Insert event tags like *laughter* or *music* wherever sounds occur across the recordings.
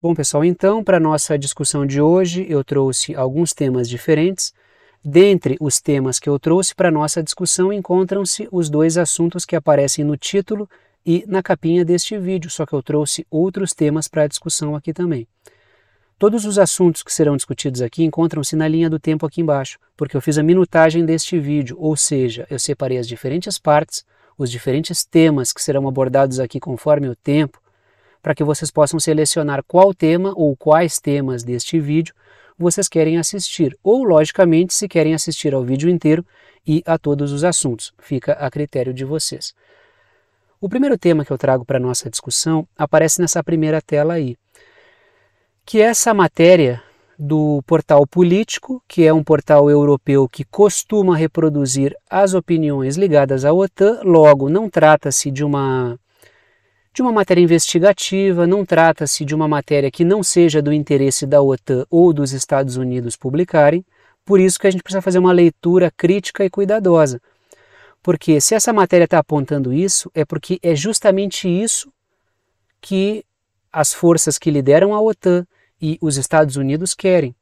Bom, pessoal, então, para nossa discussão de hoje, eu trouxe alguns temas diferentes. Dentre os temas que eu trouxe para nossa discussão, encontram-se os dois assuntos que aparecem no título e na capinha deste vídeo, só que eu trouxe outros temas para a discussão aqui também. Todos os assuntos que serão discutidos aqui encontram-se na linha do tempo aqui embaixo, porque eu fiz a minutagem deste vídeo, ou seja, eu separei as diferentes partes, os diferentes temas que serão abordados aqui conforme o tempo, para que vocês possam selecionar qual tema ou quais temas deste vídeo vocês querem assistir, ou logicamente se querem assistir ao vídeo inteiro e a todos os assuntos, fica a critério de vocês. O primeiro tema que eu trago para nossa discussão aparece nessa primeira tela aí, que é essa matéria do portal Político, que é um portal europeu que costuma reproduzir as opiniões ligadas à OTAN, logo não trata-se de uma de uma matéria investigativa, não trata-se de uma matéria que não seja do interesse da OTAN ou dos Estados Unidos publicarem, por isso que a gente precisa fazer uma leitura crítica e cuidadosa. Porque se essa matéria está apontando isso, é porque é justamente isso que as forças que lideram a OTAN e os Estados Unidos querem.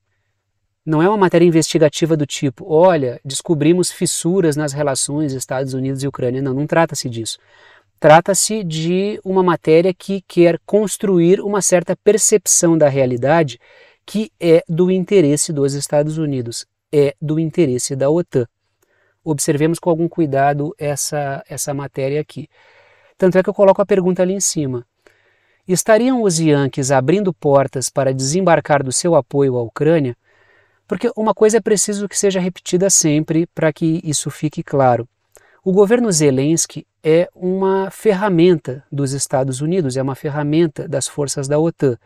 Não é uma matéria investigativa do tipo, olha, descobrimos fissuras nas relações Estados Unidos e Ucrânia. Não, não trata-se disso trata-se de uma matéria que quer construir uma certa percepção da realidade que é do interesse dos Estados Unidos, é do interesse da OTAN. Observemos com algum cuidado essa, essa matéria aqui. Tanto é que eu coloco a pergunta ali em cima. Estariam os Yankees abrindo portas para desembarcar do seu apoio à Ucrânia? Porque uma coisa é preciso que seja repetida sempre para que isso fique claro. O governo Zelensky é uma ferramenta dos Estados Unidos, é uma ferramenta das forças da OTAN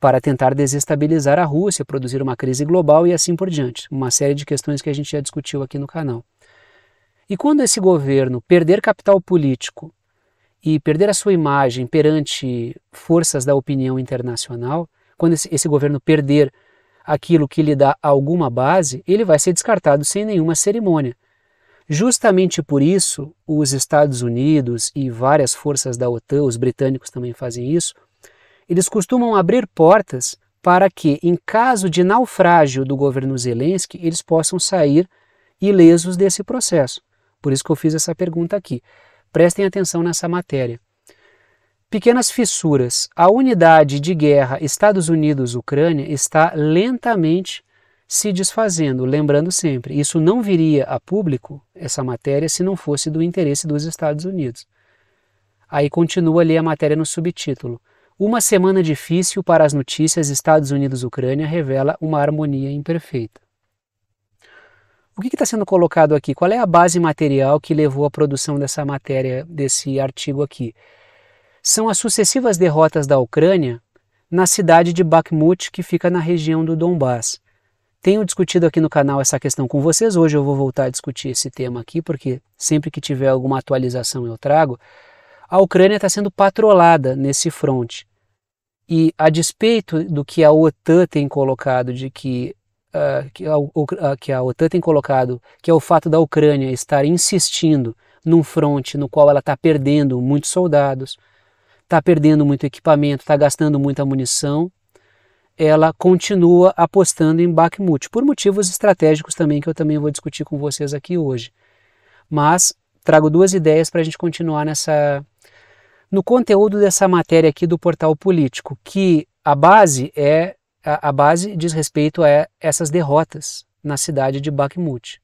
para tentar desestabilizar a Rússia, produzir uma crise global e assim por diante. Uma série de questões que a gente já discutiu aqui no canal. E quando esse governo perder capital político e perder a sua imagem perante forças da opinião internacional, quando esse, esse governo perder aquilo que lhe dá alguma base, ele vai ser descartado sem nenhuma cerimônia. Justamente por isso, os Estados Unidos e várias forças da OTAN, os britânicos também fazem isso, eles costumam abrir portas para que, em caso de naufrágio do governo Zelensky, eles possam sair ilesos desse processo. Por isso que eu fiz essa pergunta aqui. Prestem atenção nessa matéria. Pequenas fissuras. A unidade de guerra Estados Unidos-Ucrânia está lentamente se desfazendo, lembrando sempre, isso não viria a público, essa matéria, se não fosse do interesse dos Estados Unidos. Aí continua ali a matéria no subtítulo. Uma semana difícil para as notícias Estados Unidos-Ucrânia revela uma harmonia imperfeita. O que está sendo colocado aqui? Qual é a base material que levou à produção dessa matéria, desse artigo aqui? São as sucessivas derrotas da Ucrânia na cidade de Bakhmut, que fica na região do Donbass. Tenho discutido aqui no canal essa questão com vocês. Hoje eu vou voltar a discutir esse tema aqui, porque sempre que tiver alguma atualização eu trago. A Ucrânia está sendo patrolada nesse fronte. E a despeito do que a OTAN tem colocado, de que, uh, que, a, uh, que a OTAN tem colocado, que é o fato da Ucrânia estar insistindo num fronte no qual ela está perdendo muitos soldados, está perdendo muito equipamento, está gastando muita munição, ela continua apostando em Bakhmut, por motivos estratégicos também, que eu também vou discutir com vocês aqui hoje. Mas trago duas ideias para a gente continuar nessa no conteúdo dessa matéria aqui do portal político, que a base é a, a base diz respeito a essas derrotas na cidade de Bakhmut,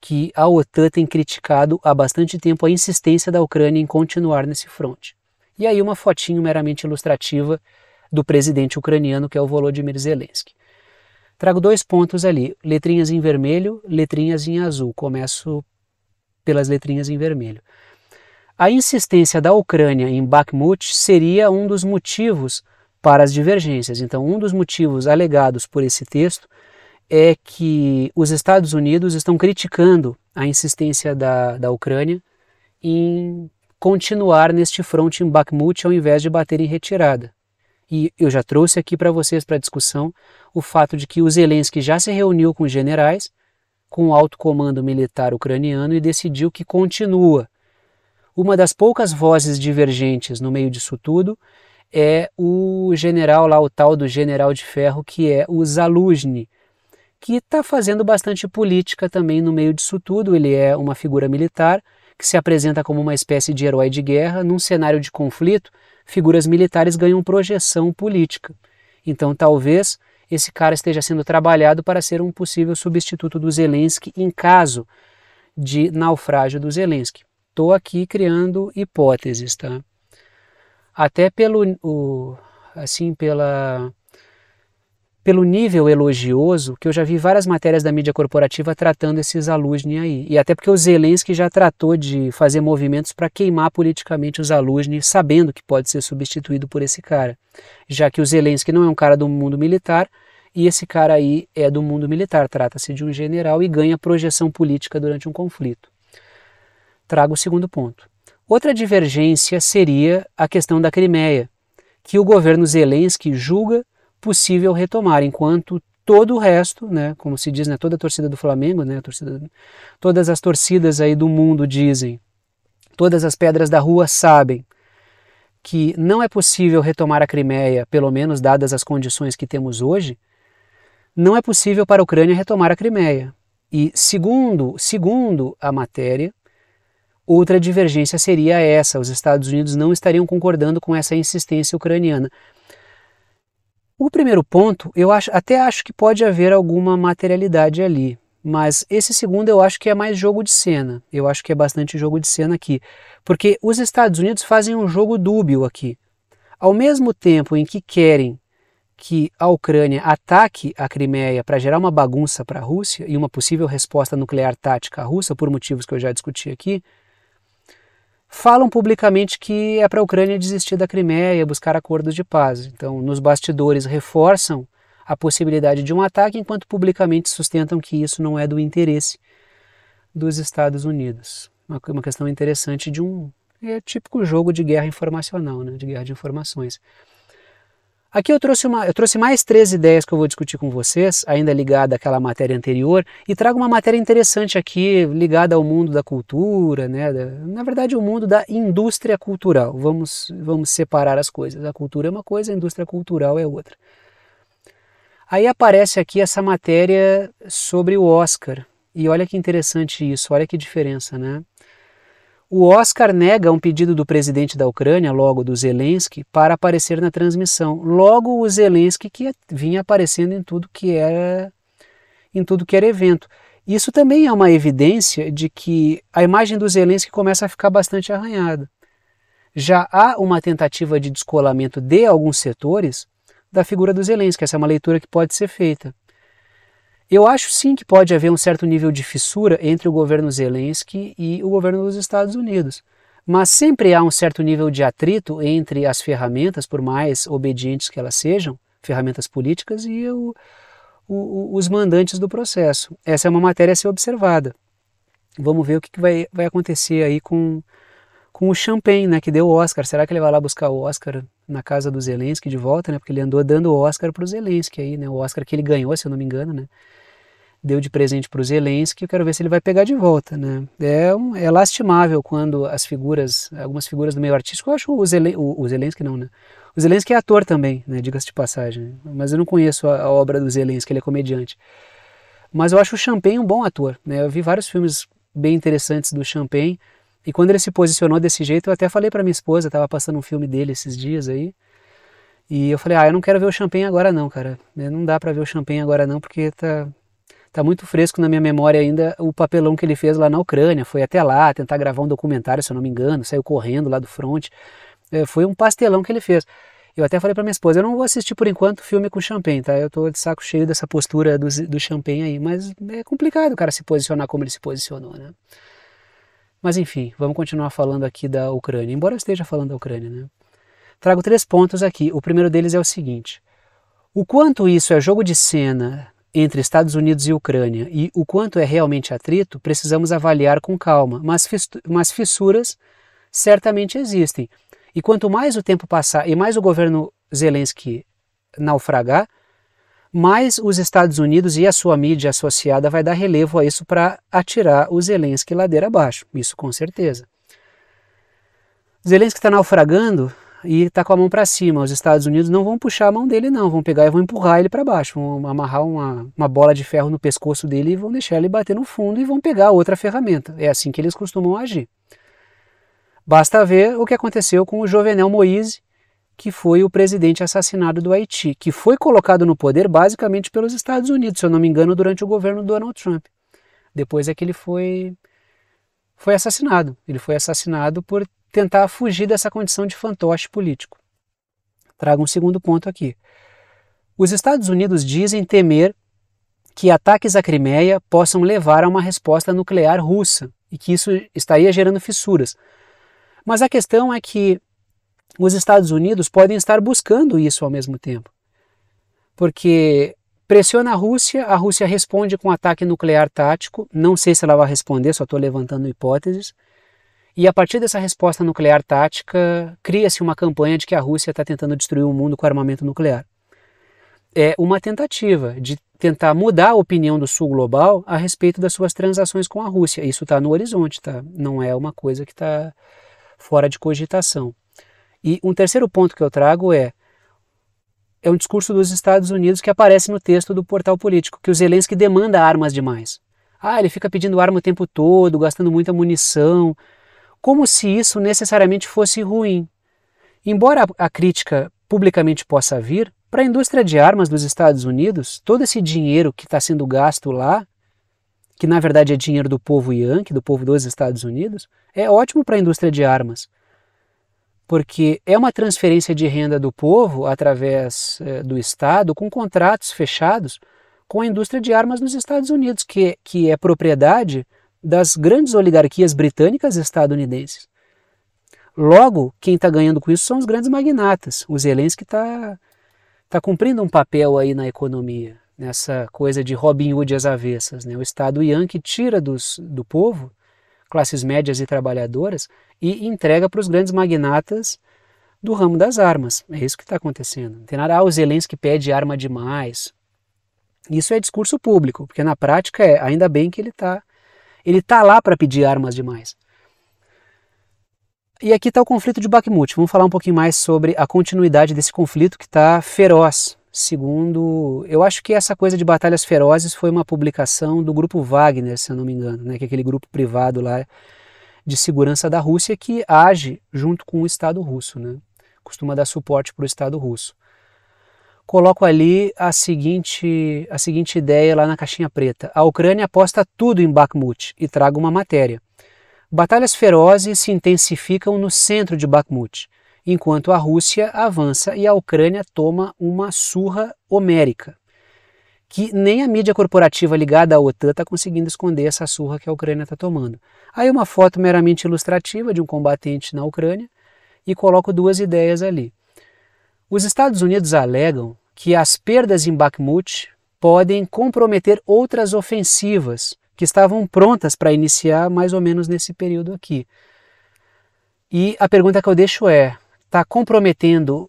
que a OTAN tem criticado há bastante tempo a insistência da Ucrânia em continuar nesse fronte. E aí uma fotinho meramente ilustrativa do presidente ucraniano, que é o Volodymyr Zelensky. Trago dois pontos ali, letrinhas em vermelho, letrinhas em azul. Começo pelas letrinhas em vermelho. A insistência da Ucrânia em Bakhmut seria um dos motivos para as divergências. Então, um dos motivos alegados por esse texto é que os Estados Unidos estão criticando a insistência da, da Ucrânia em continuar neste fronte em Bakhmut ao invés de bater em retirada. E eu já trouxe aqui para vocês para discussão o fato de que o Zelensky já se reuniu com generais, com o alto comando militar ucraniano e decidiu que continua. Uma das poucas vozes divergentes no meio disso tudo é o general lá, o tal do general de ferro, que é o Zaluzny, que está fazendo bastante política também no meio disso tudo. Ele é uma figura militar que se apresenta como uma espécie de herói de guerra num cenário de conflito figuras militares ganham projeção política. Então, talvez esse cara esteja sendo trabalhado para ser um possível substituto do Zelensky em caso de naufrágio do Zelensky. Estou aqui criando hipóteses, tá? Até pelo, o, assim, pela pelo nível elogioso que eu já vi várias matérias da mídia corporativa tratando esses alumni aí. E até porque o Zelensky já tratou de fazer movimentos para queimar politicamente os alumni, sabendo que pode ser substituído por esse cara. Já que o Zelensky não é um cara do mundo militar, e esse cara aí é do mundo militar, trata-se de um general e ganha projeção política durante um conflito. Trago o segundo ponto. Outra divergência seria a questão da Crimeia, que o governo Zelensky julga possível retomar, enquanto todo o resto, né, como se diz, né, toda a torcida do Flamengo, né, torcida, todas as torcidas aí do mundo dizem, todas as pedras da rua sabem que não é possível retomar a Crimeia, pelo menos dadas as condições que temos hoje, não é possível para a Ucrânia retomar a Crimeia. E segundo, segundo a matéria, outra divergência seria essa: os Estados Unidos não estariam concordando com essa insistência ucraniana. O primeiro ponto, eu acho, até acho que pode haver alguma materialidade ali, mas esse segundo eu acho que é mais jogo de cena. Eu acho que é bastante jogo de cena aqui, porque os Estados Unidos fazem um jogo dúbio aqui. Ao mesmo tempo em que querem que a Ucrânia ataque a Crimeia para gerar uma bagunça para a Rússia e uma possível resposta nuclear tática russa, por motivos que eu já discuti aqui, falam publicamente que é para a Ucrânia desistir da Crimeia, buscar acordos de paz. Então, nos bastidores reforçam a possibilidade de um ataque, enquanto publicamente sustentam que isso não é do interesse dos Estados Unidos. Uma, uma questão interessante de um é típico jogo de guerra informacional, né, de guerra de informações. Aqui eu trouxe, uma, eu trouxe mais três ideias que eu vou discutir com vocês, ainda ligada àquela matéria anterior, e trago uma matéria interessante aqui ligada ao mundo da cultura, né? na verdade o mundo da indústria cultural. Vamos, vamos separar as coisas. A cultura é uma coisa, a indústria cultural é outra. Aí aparece aqui essa matéria sobre o Oscar. E olha que interessante isso, olha que diferença, né? O Oscar nega um pedido do presidente da Ucrânia, logo do Zelensky, para aparecer na transmissão. Logo o Zelensky que vinha aparecendo em tudo que era em tudo que era evento. Isso também é uma evidência de que a imagem do Zelensky começa a ficar bastante arranhada. Já há uma tentativa de descolamento de alguns setores da figura do Zelensky. Essa é uma leitura que pode ser feita. Eu acho sim que pode haver um certo nível de fissura entre o governo Zelensky e o governo dos Estados Unidos. Mas sempre há um certo nível de atrito entre as ferramentas, por mais obedientes que elas sejam, ferramentas políticas, e o, o, os mandantes do processo. Essa é uma matéria a ser observada. Vamos ver o que, vai, vai acontecer aí com, com o Champagne, né, que deu o Oscar. Será que ele vai lá buscar o Oscar na casa do Zelensky de volta, né? Porque ele andou dando o Oscar para o Zelensky aí, né? O Oscar que ele ganhou, se eu não me engano, né? deu de presente para o Zelensky, eu quero ver se ele vai pegar de volta, né? É, um, é lastimável quando as figuras, algumas figuras do meio artístico, eu acho o, Zelen, o, o Zelensky não, né? O Zelensky é ator também, né? Diga-se de passagem. Mas eu não conheço a, a, obra do Zelensky, ele é comediante. Mas eu acho o Champagne um bom ator, né? Eu vi vários filmes bem interessantes do Champagne e quando ele se posicionou desse jeito, eu até falei para minha esposa, estava passando um filme dele esses dias aí, e eu falei, ah, eu não quero ver o Champagne agora não, cara. Né, não dá para ver o Champagne agora não, porque tá, Está muito fresco na minha memória ainda o papelão que ele fez lá na Ucrânia. Foi até lá tentar gravar um documentário, se eu não me engano, saiu correndo lá do front. É, foi um pastelão que ele fez. Eu até falei para minha esposa, eu não vou assistir por enquanto filme com champanhe, tá? Eu tô de saco cheio dessa postura do, do champanhe aí, mas é complicado o cara se posicionar como ele se posicionou, né? Mas enfim, vamos continuar falando aqui da Ucrânia, embora eu esteja falando da Ucrânia, né? Trago três pontos aqui. O primeiro deles é o seguinte: o quanto isso é jogo de cena entre Estados Unidos e Ucrânia e o quanto é realmente atrito, precisamos avaliar com calma, mas fissuras certamente existem. E quanto mais o tempo passar e mais o governo Zelensky naufragar, mais os Estados Unidos e a sua mídia associada vai dar relevo a isso para atirar o Zelensky ladeira abaixo, isso com certeza. Zelensky está naufragando, e está com a mão para cima. Os Estados Unidos não vão puxar a mão dele, não. Vão pegar e vão empurrar ele para baixo. Vão amarrar uma, uma bola de ferro no pescoço dele e vão deixar ele bater no fundo e vão pegar outra ferramenta. É assim que eles costumam agir. Basta ver o que aconteceu com o Jovenel Moise, que foi o presidente assassinado do Haiti, que foi colocado no poder basicamente pelos Estados Unidos, se eu não me engano, durante o governo do Donald Trump. Depois é que ele foi foi assassinado. Ele foi assassinado por tentar fugir dessa condição de fantoche político. Trago um segundo ponto aqui. Os Estados Unidos dizem temer que ataques à Crimeia possam levar a uma resposta nuclear russa e que isso estaria gerando fissuras. Mas a questão é que os Estados Unidos podem estar buscando isso ao mesmo tempo. Porque pressiona a Rússia, a Rússia responde com um ataque nuclear tático, não sei se ela vai responder, só estou levantando hipóteses. E a partir dessa resposta nuclear tática, cria-se uma campanha de que a Rússia está tentando destruir o mundo com armamento nuclear. É uma tentativa de tentar mudar a opinião do Sul global a respeito das suas transações com a Rússia. Isso está no horizonte, tá? não é uma coisa que está fora de cogitação. E um terceiro ponto que eu trago é é um discurso dos Estados Unidos que aparece no texto do portal político, que o Zelensky demanda armas demais. Ah, ele fica pedindo arma o tempo todo, gastando muita munição, como se isso necessariamente fosse ruim. Embora a crítica publicamente possa vir, para a indústria de armas dos Estados Unidos, todo esse dinheiro que está sendo gasto lá, que na verdade é dinheiro do povo Yankee, do povo dos Estados Unidos, é ótimo para a indústria de armas. Porque é uma transferência de renda do povo através é, do Estado com contratos fechados com a indústria de armas nos Estados Unidos, que, que é propriedade das grandes oligarquias britânicas e estadunidenses. Logo, quem está ganhando com isso são os grandes magnatas. O que está tá cumprindo um papel aí na economia, nessa coisa de Robin Hood às avessas. Né? O Estado Yankee tira dos, do povo, classes médias e trabalhadoras, e entrega para os grandes magnatas do ramo das armas. É isso que está acontecendo. Não tem nada, ah, elens que pede arma demais. Isso é discurso público, porque na prática é, ainda bem que ele está ele está lá para pedir armas demais. E aqui está o conflito de Bakhmut. Vamos falar um pouquinho mais sobre a continuidade desse conflito que está feroz. Segundo, eu acho que essa coisa de batalhas ferozes foi uma publicação do grupo Wagner, se eu não me engano, né? que é aquele grupo privado lá de segurança da Rússia que age junto com o Estado russo, né? costuma dar suporte para o Estado russo coloco ali a seguinte, a seguinte ideia lá na caixinha preta. A Ucrânia aposta tudo em Bakhmut e trago uma matéria. Batalhas ferozes se intensificam no centro de Bakhmut, enquanto a Rússia avança e a Ucrânia toma uma surra homérica. Que nem a mídia corporativa ligada à OTAN está conseguindo esconder essa surra que a Ucrânia está tomando. Aí, uma foto meramente ilustrativa de um combatente na Ucrânia e coloco duas ideias ali. Os Estados Unidos alegam que as perdas em Bakhmut podem comprometer outras ofensivas que estavam prontas para iniciar mais ou menos nesse período aqui. E a pergunta que eu deixo é: está comprometendo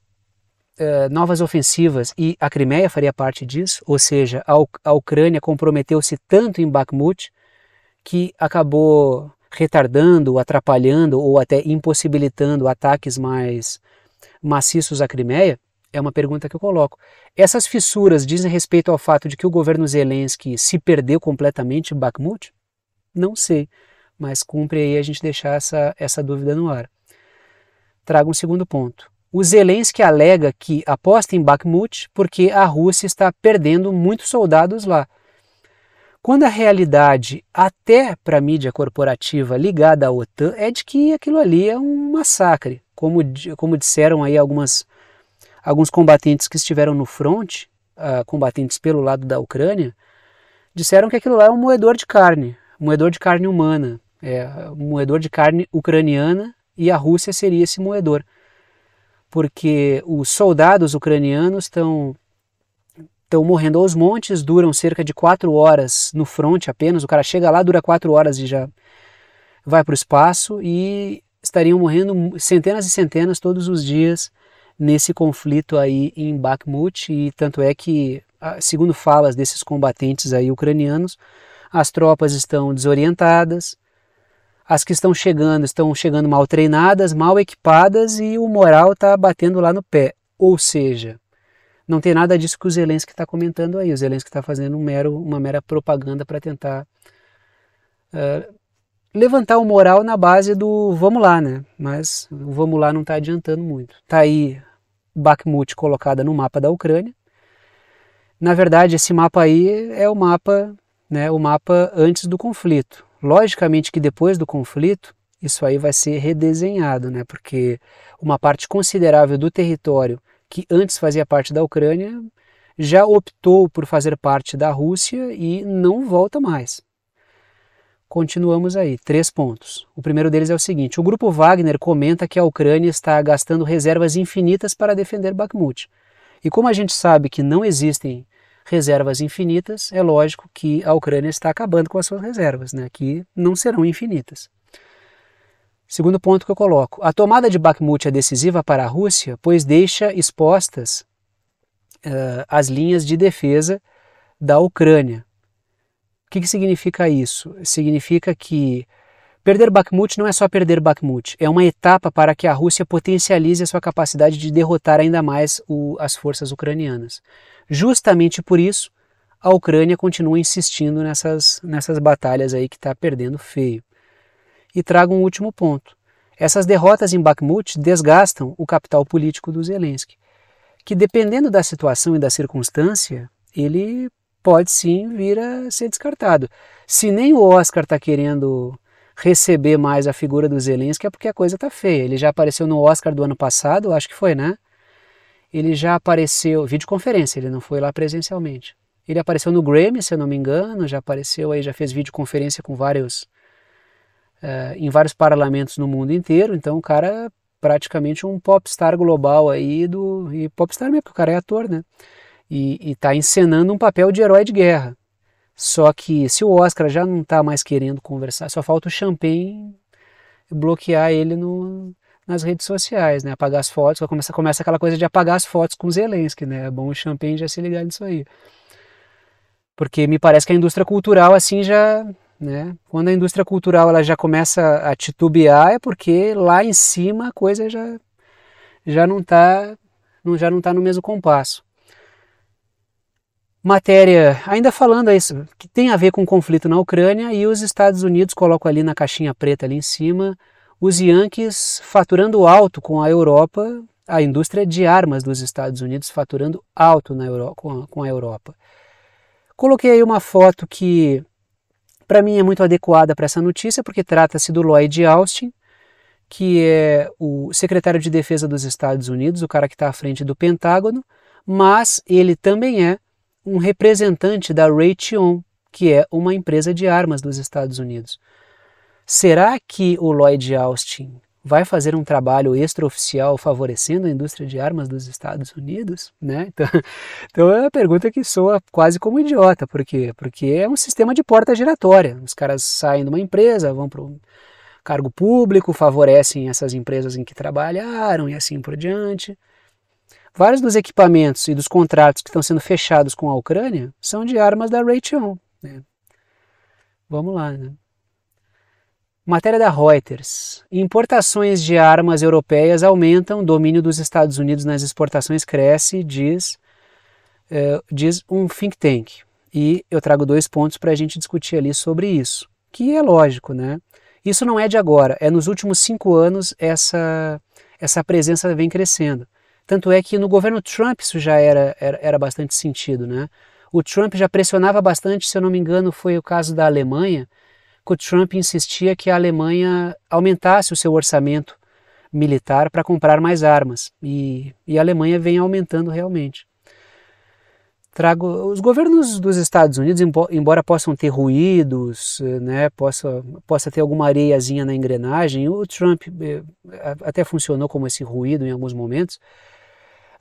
eh, novas ofensivas e a Crimeia faria parte disso? Ou seja, a, U a Ucrânia comprometeu-se tanto em Bakhmut que acabou retardando, atrapalhando ou até impossibilitando ataques mais maciços à Crimeia? É uma pergunta que eu coloco. Essas fissuras dizem respeito ao fato de que o governo Zelensky se perdeu completamente em Bakhmut? Não sei, mas cumpre aí a gente deixar essa, essa dúvida no ar. Trago um segundo ponto. O Zelensky alega que aposta em Bakhmut porque a Rússia está perdendo muitos soldados lá. Quando a realidade, até para a mídia corporativa ligada à OTAN, é de que aquilo ali é um massacre como, como disseram aí algumas, alguns combatentes que estiveram no fronte, uh, ah, combatentes pelo lado da Ucrânia, disseram que aquilo lá é um moedor de carne, moedor de carne humana, é, moedor de carne ucraniana e a Rússia seria esse moedor. Porque os soldados ucranianos estão estão morrendo aos montes, duram cerca de quatro horas no fronte apenas. O cara chega lá, dura quatro horas e já vai para o espaço. E estariam morrendo centenas e centenas todos os dias nesse conflito aí em Bakhmut e tanto é que, ah, segundo falas desses combatentes aí ucranianos, as tropas estão desorientadas, as que estão chegando estão chegando mal treinadas, mal equipadas e o moral está batendo lá no pé. Ou seja, não tem nada disso que o Zelensky está comentando aí. O Zelensky está fazendo um mero, uma mera propaganda para tentar uh, levantar o moral na base do vamos lá, né? Mas o vamos lá não está adiantando muito. Tá aí Bakhmut colocada no mapa da Ucrânia. Na verdade, esse mapa aí é o mapa, né, o mapa antes do conflito. Logicamente que depois do conflito, isso aí vai ser redesenhado, né? Porque uma parte considerável do território que antes fazia parte da Ucrânia já optou por fazer parte da Rússia e não volta mais. Continuamos aí, três pontos. O primeiro deles é o seguinte: o grupo Wagner comenta que a Ucrânia está gastando reservas infinitas para defender Bakhmut. E como a gente sabe que não existem reservas infinitas, é lógico que a Ucrânia está acabando com as suas reservas, né, que não serão infinitas. Segundo ponto que eu coloco: a tomada de Bakhmut é decisiva para a Rússia, pois deixa expostas uh, as linhas de defesa da Ucrânia. O que, que significa isso? Significa que perder Bakhmut não é só perder Bakhmut, é uma etapa para que a Rússia potencialize a sua capacidade de derrotar ainda mais o, as forças ucranianas. Justamente por isso, a Ucrânia continua insistindo nessas, nessas batalhas aí que está perdendo feio. E trago um último ponto. Essas derrotas em Bakhmut desgastam o capital político do Zelensky, que dependendo da situação e da circunstância, ele pode sim vir a ser descartado. Se nem o Oscar está querendo receber mais a figura do Zelensky é porque a coisa está feia. Ele já apareceu no Oscar do ano passado, acho que foi, né? Ele já apareceu, videoconferência, ele não foi lá presencialmente. Ele apareceu no Grammy, se eu não me engano, já apareceu aí, já fez videoconferência com vários, uh, em vários parlamentos no mundo inteiro, então o cara é praticamente um popstar global aí do, e popstar mesmo, porque o cara é ator, né? e está encenando um papel de herói de guerra. Só que se o Oscar já não está mais querendo conversar, só falta o champanhe bloquear ele no, nas redes sociais, né? Apagar as fotos, começa, começa aquela coisa de apagar as fotos com Zelensky, né? É bom o champanhe já se ligar nisso aí. Porque me parece que a indústria cultural assim já, né? Quando a indústria cultural ela já começa a titubear é porque lá em cima a coisa já já não está não tá no mesmo compasso matéria, ainda falando isso, que tem a ver com o conflito na Ucrânia e os Estados Unidos colocam ali na caixinha preta ali em cima os Yankees faturando alto com a Europa, a indústria de armas dos Estados Unidos faturando alto na Euro com, a, com a Europa. Coloquei aí uma foto que para mim é muito adequada para essa notícia porque trata-se do Lloyd Austin, que é o secretário de defesa dos Estados Unidos, o cara que está à frente do Pentágono, mas ele também é um representante da Raytheon, que é uma empresa de armas dos Estados Unidos. Será que o Lloyd Austin vai fazer um trabalho extraoficial favorecendo a indústria de armas dos Estados Unidos? Né? *laughs* Então, então, é uma pergunta que soa quase como idiota, por quê? Porque é um sistema de porta giratória. Os caras saem de uma empresa, vão para o cargo público, favorecem essas empresas em que trabalharam e assim por diante. Vários dos equipamentos e dos contratos que estão sendo fechados com a Ucrânia são de armas da Raytheon. Né? Vamos lá, né? Matéria da Reuters. Importações de armas europeias aumentam, domínio dos Estados Unidos nas exportações cresce, diz, eh, diz um think tank. E eu trago dois pontos para a gente discutir ali sobre isso, que é lógico, né? Isso não é de agora, é nos últimos cinco anos essa, essa presença vem crescendo. Tanto é que no governo Trump isso já era, era, era bastante sentido, né? O Trump já pressionava bastante, se eu não me engano, foi o caso da Alemanha, que o Trump insistia que a Alemanha aumentasse o seu orçamento militar para comprar mais armas. E, e a Alemanha vem aumentando realmente. Trago os governos dos Estados Unidos, embora possam ter ruídos, né, possa, possa ter alguma areiazinha na engrenagem, o Trump eh, até funcionou como esse ruído em alguns momentos,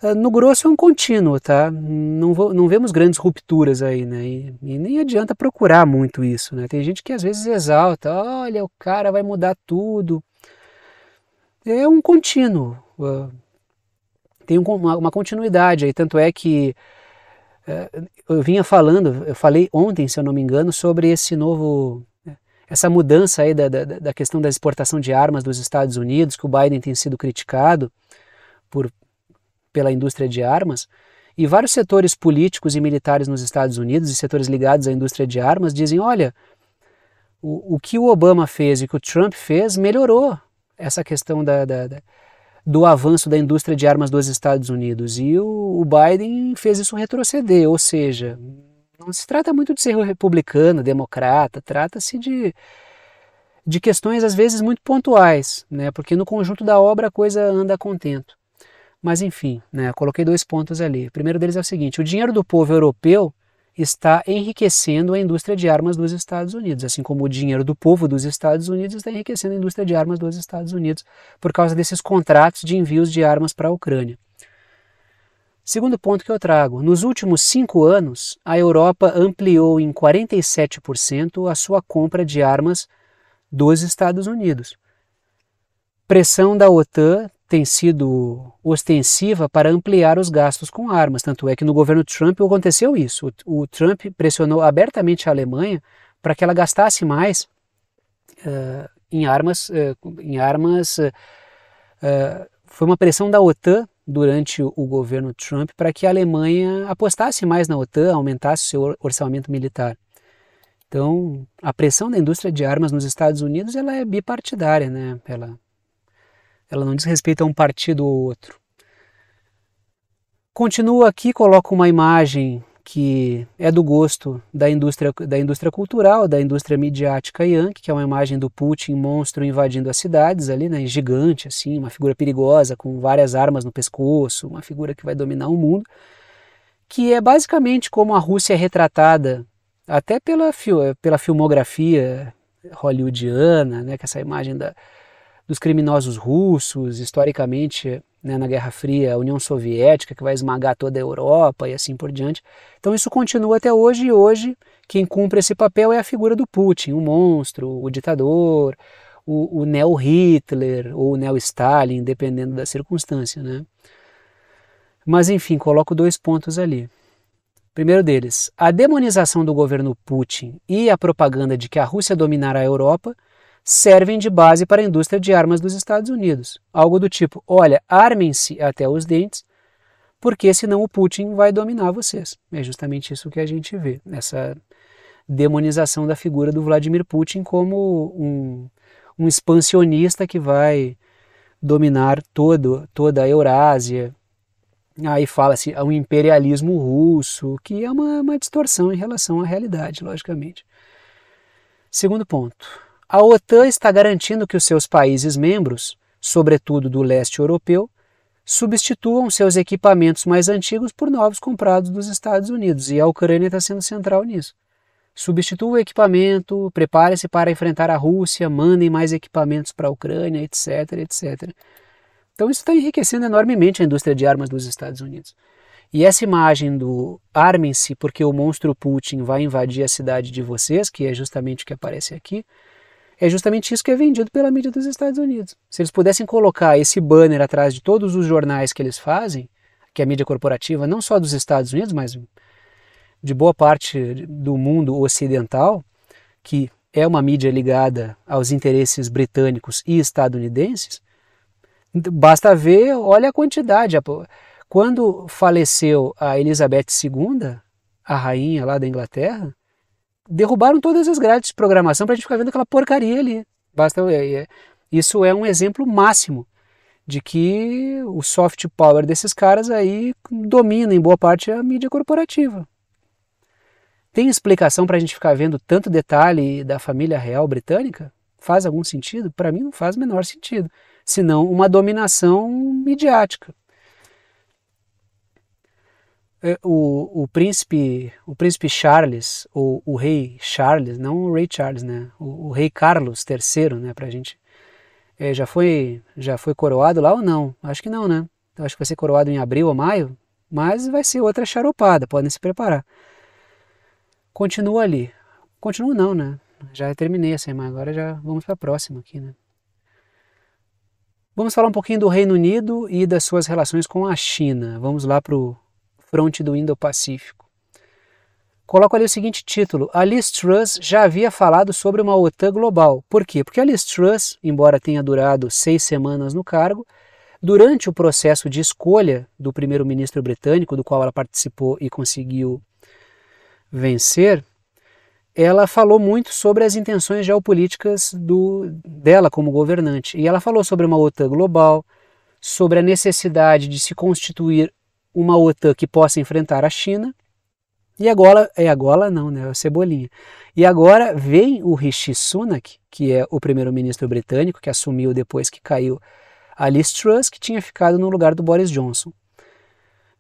ah, no grosso é um contínuo, tá? Não, vou, não vemos grandes rupturas aí, né? E, e, nem adianta procurar muito isso, né? Tem gente que às vezes exalta, olha, o cara vai mudar tudo. É um contínuo. Ah, tem uma, uma continuidade aí, tanto é que ah, eu vinha falando, eu falei ontem, se eu não me engano, sobre esse novo essa mudança aí da, da, da questão da exportação de armas dos Estados Unidos, que o Biden tem sido criticado por pela indústria de armas, e vários setores políticos e militares nos Estados Unidos e setores ligados à indústria de armas dizem: olha, o, o que o Obama fez e o que o Trump fez melhorou essa questão da, da, da, do avanço da indústria de armas dos Estados Unidos. E o, o Biden fez isso retroceder, ou seja, não se trata muito de ser republicano, democrata, trata-se de de questões às vezes muito pontuais, né? Porque no conjunto da obra a coisa anda contento. Mas enfim, né, coloquei dois pontos ali. O primeiro deles é o seguinte: o dinheiro do povo europeu está enriquecendo a indústria de armas dos Estados Unidos, assim como o dinheiro do povo dos Estados Unidos está enriquecendo a indústria de armas dos Estados Unidos por causa desses contratos de envios de armas para a Ucrânia. Segundo ponto que eu trago: nos últimos cinco anos, a Europa ampliou em 47% a sua compra de armas dos Estados Unidos. Pressão da OTAN tem sido ostensiva para ampliar os gastos com armas. Tanto é que no governo Trump aconteceu isso. O, o Trump pressionou abertamente a Alemanha para que ela gastasse mais uh, em armas. Uh, em armas uh, foi uma pressão da OTAN durante o, governo Trump para que a Alemanha apostasse mais na OTAN, aumentasse o seu orçamento militar. Então, a pressão da indústria de armas nos Estados Unidos ela é bipartidária, né? Ela ela não diz respeito a um partido ou outro. Continuo aqui, coloco uma imagem que é do gosto da indústria, da indústria cultural, da indústria midiática Yankee, que é uma imagem do Putin monstro invadindo as cidades ali, né, gigante assim, uma figura perigosa com várias armas no pescoço, uma figura que vai dominar o mundo, que é basicamente como a Rússia é retratada até pela, pela filmografia hollywoodiana, né, com é essa imagem da, dos criminosos russos, historicamente né, na Guerra Fria, a União Soviética, que vai esmagar toda a Europa e assim por diante. Então isso continua até hoje, e hoje quem cumpre esse papel é a figura do Putin, o monstro, o ditador, o, o neo-Hitler ou o neo-Stalin, dependendo da circunstância. Né? Mas enfim, coloco dois pontos ali. Primeiro deles, a demonização do governo Putin e a propaganda de que a Rússia dominará a Europa servem de base para a indústria de armas dos Estados Unidos. Algo do tipo: olha, armem-se até os dentes, porque senão o Putin vai dominar vocês. É justamente isso que a gente vê, essa demonização da figura do Vladimir Putin como um, um expansionista que vai dominar todo, toda a Eurásia. Aí fala-se um ah, imperialismo russo, que é uma, uma distorção em relação à realidade, logicamente. Segundo ponto, a OTAN está garantindo que os seus países membros, sobretudo do leste europeu, substituam seus equipamentos mais antigos por novos comprados dos Estados Unidos, e a Ucrânia está sendo central nisso. Substitua o equipamento, prepare-se para enfrentar a Rússia, mandem mais equipamentos para a Ucrânia, etc, etc. Então isso está enriquecendo enormemente a indústria de armas dos Estados Unidos. E essa imagem do armem-se porque o monstro Putin vai invadir a cidade de vocês, que é justamente o que aparece aqui, é justamente isso que é vendido pela mídia dos Estados Unidos. Se eles pudessem colocar esse banner atrás de todos os jornais que eles fazem, que é a mídia corporativa, não só dos Estados Unidos, mas de boa parte do mundo ocidental, que é uma mídia ligada aos interesses britânicos e estadunidenses, basta ver, olha a quantidade. Quando faleceu a Elizabeth II, a rainha lá da Inglaterra, derrubaram todas as grades de programação para a gente ficar vendo aquela porcaria ali. Basta é, é, isso é um exemplo máximo de que o soft power desses caras aí domina em boa parte a mídia corporativa. Tem explicação para a gente ficar vendo tanto detalhe da família real britânica? Faz algum sentido? Para mim não faz o menor sentido, senão uma dominação midiática. É, o, o príncipe o príncipe Charles ou o rei Charles não o rei Charles né o, o rei Carlos III né para gente é, já foi já foi coroado lá ou não acho que não né acho que vai ser coroado em abril ou maio mas vai ser outra charopada podem se preparar continua ali continua não né já terminei essa imagem agora já vamos para a próxima aqui né Vamos falar um pouquinho do Reino Unido e das suas relações com a China. Vamos lá para o fronte do Indo-Pacífico. Coloco ali o seguinte título: Alice Truss já havia falado sobre uma OTAN global. Por quê? Porque Alice Truss, embora tenha durado seis semanas no cargo, durante o processo de escolha do primeiro-ministro britânico, do qual ela participou e conseguiu vencer, ela falou muito sobre as intenções geopolíticas do, dela como governante. E ela falou sobre uma OTAN global, sobre a necessidade de se constituir uma OTAN que possa enfrentar a China. E agora, é agora não, né? É Cebolinha. E agora vem o Rishi Sunak, que é o primeiro-ministro britânico, que assumiu depois que caiu a Liz Truss, que tinha ficado no lugar do Boris Johnson.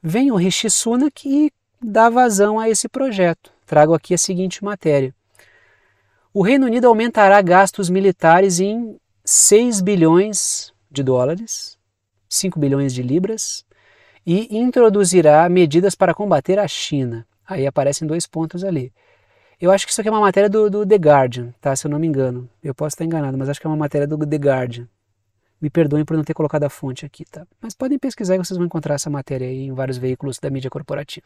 Vem o Rishi Sunak e dá vazão a esse projeto. Trago aqui a seguinte matéria. O Reino Unido aumentará gastos militares em 6 bilhões de dólares, 5 bilhões de libras, e introduzirá medidas para combater a China. Aí aparecem dois pontos ali. Eu acho que isso aqui é uma matéria do, do The Guardian, tá? Se eu não me engano. Eu posso estar enganado, mas acho que é uma matéria do The Guardian. Me perdoem por não ter colocado a fonte aqui, tá? Mas podem pesquisar e vocês vão encontrar essa matéria aí em vários veículos da mídia corporativa.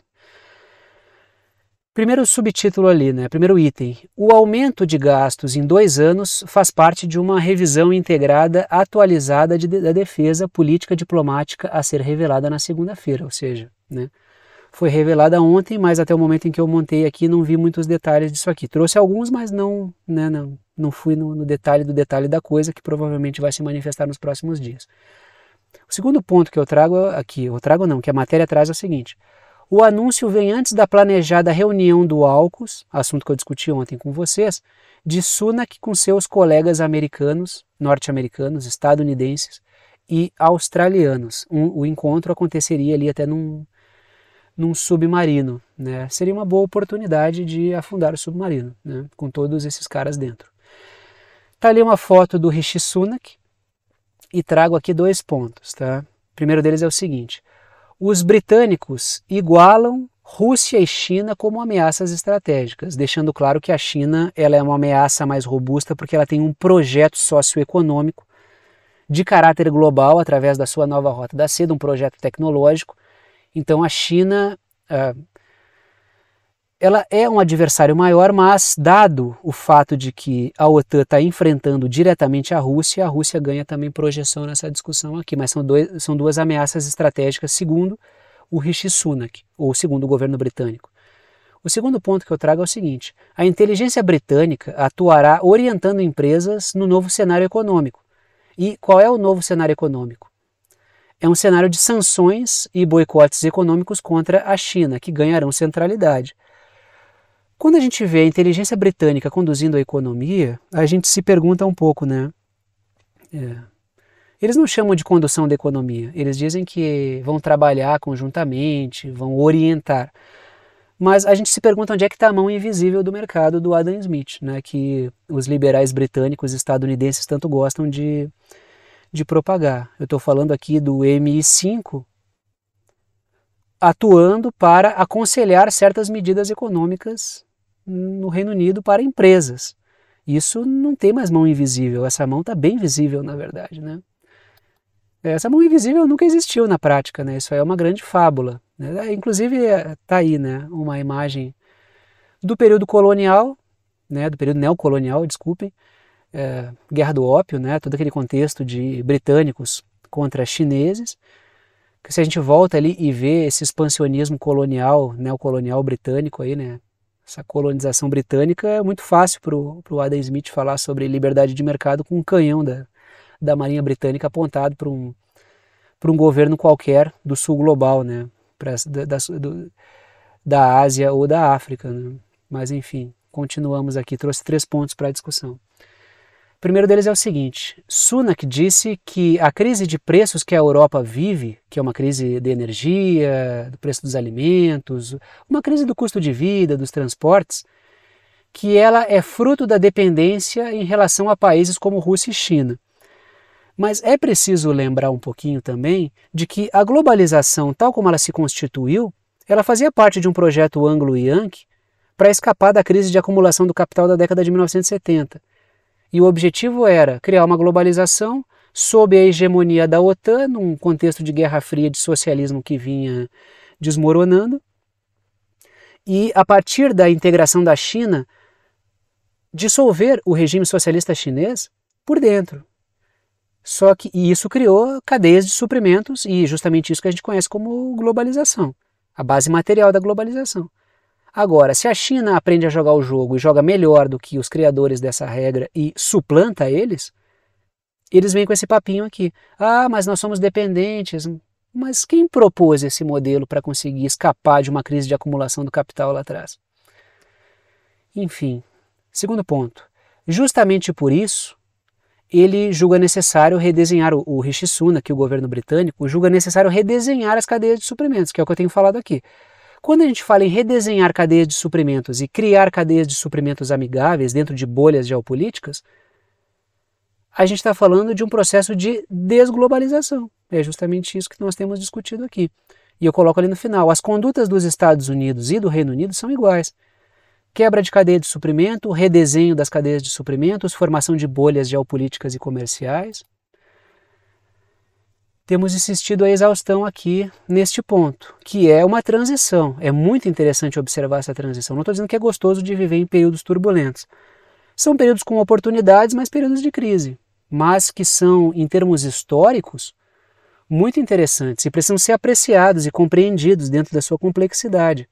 Primeiro subtítulo ali, né? Primeiro item. O aumento de gastos em dois anos faz parte de uma revisão integrada atualizada de, da defesa política diplomática a ser revelada na segunda-feira, ou seja, né? Foi revelada ontem, mas até o momento em que eu montei aqui não vi muitos detalhes disso aqui. Trouxe alguns, mas não, né, não, não fui no, no detalhe do detalhe da coisa que provavelmente vai se manifestar nos próximos dias. O segundo ponto que eu trago aqui, eu trago não, que a matéria traz é o seguinte: o anúncio vem antes da planejada reunião do AUKUS, assunto que eu discuti ontem com vocês, de Sunak com seus colegas americanos, norte-americanos, estadunidenses e australianos. Um, o encontro aconteceria ali até num, num submarino. Né? Seria uma boa oportunidade de afundar o submarino, né? com todos esses caras dentro. Tá ali uma foto do Rishi Sunak e trago aqui dois pontos. Tá? O primeiro deles é o seguinte: os britânicos igualam Rússia e China como ameaças estratégicas, deixando claro que a China ela é uma ameaça mais robusta porque ela tem um projeto socioeconômico de caráter global através da sua nova rota da seda, um projeto tecnológico. Então a China, ah, ela é um adversário maior, mas dado o fato de que a OTAN está enfrentando diretamente a Rússia, a Rússia ganha também projeção nessa discussão aqui. Mas são, dois, são duas ameaças estratégicas, segundo o Rishi Sunak, ou segundo o governo britânico. O segundo ponto que eu trago é o seguinte: a inteligência britânica atuará orientando empresas no novo cenário econômico. E qual é o novo cenário econômico? É um cenário de sanções e boicotes econômicos contra a China, que ganharão centralidade. Quando a gente vê a inteligência britânica conduzindo a economia, a gente se pergunta um pouco, né? É. Eles não chamam de condução da economia, eles dizem que vão trabalhar conjuntamente, vão orientar. Mas a gente se pergunta onde é que está a mão invisível do mercado do Adam Smith, né? que os liberais britânicos e estadunidenses tanto gostam de, de propagar. Eu estou falando aqui do MI5, atuando para aconselhar certas medidas econômicas no Reino Unido para empresas. Isso não tem mais mão invisível, essa mão está bem visível, na verdade. Né? Essa mão invisível nunca existiu na prática, né? isso é uma grande fábula. Né? É, inclusive, está é, aí né, uma imagem do período colonial, né, do período neocolonial, desculpem, é, guerra do ópio, né, todo aquele contexto de britânicos contra chineses, que se a gente volta ali e vê esse expansionismo colonial, neocolonial britânico aí, né, essa colonização britânica, é muito fácil para o Adam Smith falar sobre liberdade de mercado com um canhão da, da Marinha Britânica apontado para um, um governo qualquer do sul global, né? Pra, da, da, do, da Ásia ou da África. Né? Mas enfim, continuamos aqui. Trouxe três pontos para a discussão. O primeiro deles é o seguinte: Sunak disse que a crise de preços que a Europa vive, que é uma crise de energia, do preço dos alimentos, uma crise do custo de vida, dos transportes, que ela é fruto da dependência em relação a países como Rússia e China. Mas é preciso lembrar um pouquinho também de que a globalização, tal como ela se constituiu, ela fazia parte de um projeto anglo-yankee para escapar da crise de acumulação do capital da década de 1970. E o objetivo era criar uma globalização sob a hegemonia da OTAN, num contexto de guerra fria de socialismo que vinha desmoronando. E a partir da integração da China, dissolver o regime socialista chinês por dentro. Só que e isso criou cadeias de suprimentos e justamente isso que a gente conhece como globalização, a base material da globalização. Agora, se a China aprende a jogar o jogo e joga melhor do que os criadores dessa regra e suplanta eles, eles vêm com esse papinho aqui. Ah, mas nós somos dependentes. Mas quem propôs esse modelo para conseguir escapar de uma crise de acumulação do capital lá atrás? Enfim, segundo ponto. Justamente por isso, ele julga necessário redesenhar o, o Rishi Sunak, o governo britânico, julga necessário redesenhar as cadeias de suprimentos, que é o que eu tenho falado aqui. Quando a gente fala em redesenhar cadeias de suprimentos e criar cadeias de suprimentos amigáveis dentro de bolhas geopolíticas, a gente está falando de um processo de desglobalização. É justamente isso que nós temos discutido aqui. E eu coloco ali no final: as condutas dos Estados Unidos e do Reino Unido são iguais. Quebra de cadeia de suprimento, redesenho das cadeias de suprimentos, formação de bolhas geopolíticas e comerciais temos insistido a exaustão aqui neste ponto, que é uma transição. É muito interessante observar essa transição. Não estou dizendo que é gostoso de viver em períodos turbulentos. São períodos com oportunidades, mas períodos de crise. Mas que são, em termos históricos, muito interessantes e precisam ser apreciados e compreendidos dentro da sua complexidade.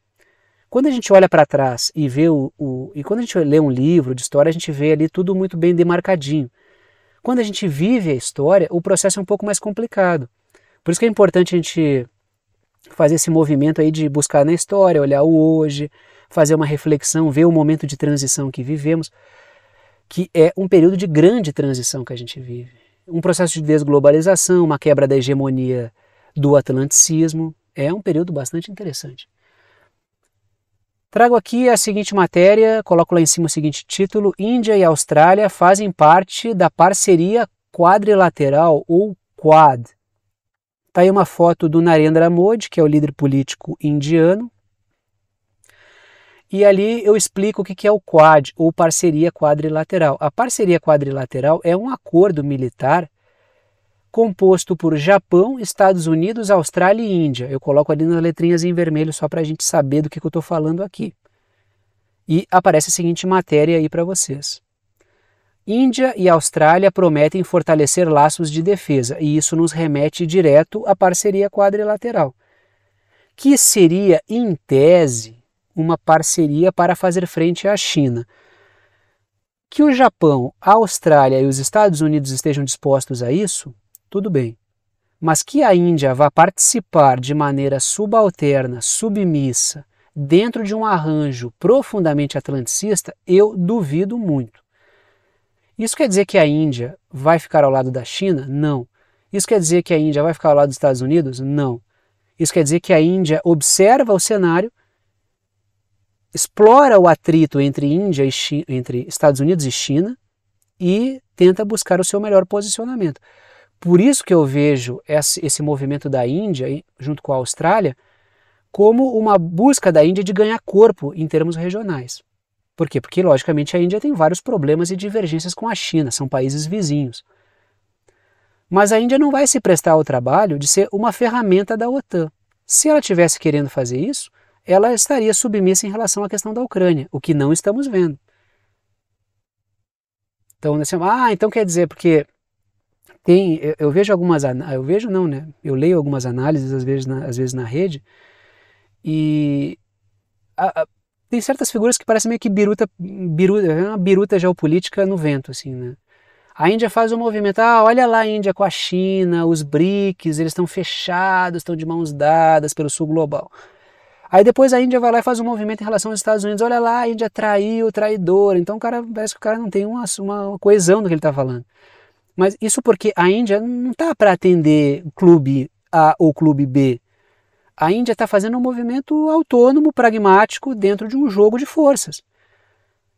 Quando a gente olha para trás e vê o, o. E quando a gente lê um livro de história, a gente vê ali tudo muito bem demarcadinho. Quando a gente vive a história, o processo é um pouco mais complicado. Por isso que é importante a gente fazer esse movimento aí de buscar na história, olhar o hoje, fazer uma reflexão, ver o momento de transição que vivemos, que é um período de grande transição que a gente vive. Um processo de desglobalização, uma quebra da hegemonia do atlanticismo, é um período bastante interessante. Trago aqui a seguinte matéria, coloco lá em cima o seguinte título: Índia e Austrália fazem parte da parceria quadrilateral ou Quad. Está aí uma foto do Narendra Modi, que é o líder político indiano. E ali eu explico o que é o Quad, ou parceria quadrilateral. A parceria quadrilateral é um acordo militar composto por Japão, Estados Unidos, Austrália e Índia. Eu coloco ali nas letrinhas em vermelho só para a gente saber do que, que eu estou falando aqui. E aparece a seguinte matéria aí para vocês. Índia e Austrália prometem fortalecer laços de defesa, e isso nos remete direto à parceria quadrilateral, que seria, em tese, uma parceria para fazer frente à China. Que o Japão, a Austrália e os Estados Unidos estejam dispostos a isso tudo bem. Mas que a Índia vá participar de maneira subalterna, submissa, dentro de um arranjo profundamente atlanticista, eu duvido muito. Isso quer dizer que a Índia vai ficar ao lado da China? Não. Isso quer dizer que a Índia vai ficar ao lado dos Estados Unidos? Não. Isso quer dizer que a Índia observa o cenário, explora o atrito entre Índia e China, entre Estados Unidos e China e tenta buscar o seu melhor posicionamento. Por isso que eu vejo esse movimento da Índia, junto com a Austrália, como uma busca da Índia de ganhar corpo em termos regionais. Por quê? Porque, logicamente, a Índia tem vários problemas e divergências com a China, são países vizinhos. Mas a Índia não vai se prestar ao trabalho de ser uma ferramenta da OTAN. Se ela tivesse querendo fazer isso, ela estaria submissa em relação à questão da Ucrânia, o que não estamos vendo. Então, assim, ah, então quer dizer, porque tem, eu, eu vejo algumas, eu vejo não, né? Eu leio algumas análises às vezes na, às vezes na rede e a, a, tem certas figuras que parecem meio que biruta, biruta, é uma biruta geopolítica no vento, assim, né? A Índia faz um movimento, ah, olha lá a Índia com a China, os BRICS, eles estão fechados, estão de mãos dadas pelo sul global. Aí depois a Índia vai lá e faz um movimento em relação aos Estados Unidos, olha lá, a Índia traiu, traidor. Então o cara parece que o cara não tem uma, uma coesão do que ele está falando. Mas isso porque a Índia não está para atender clube A ou clube B. A Índia está fazendo um movimento autônomo, pragmático, dentro de um jogo de forças.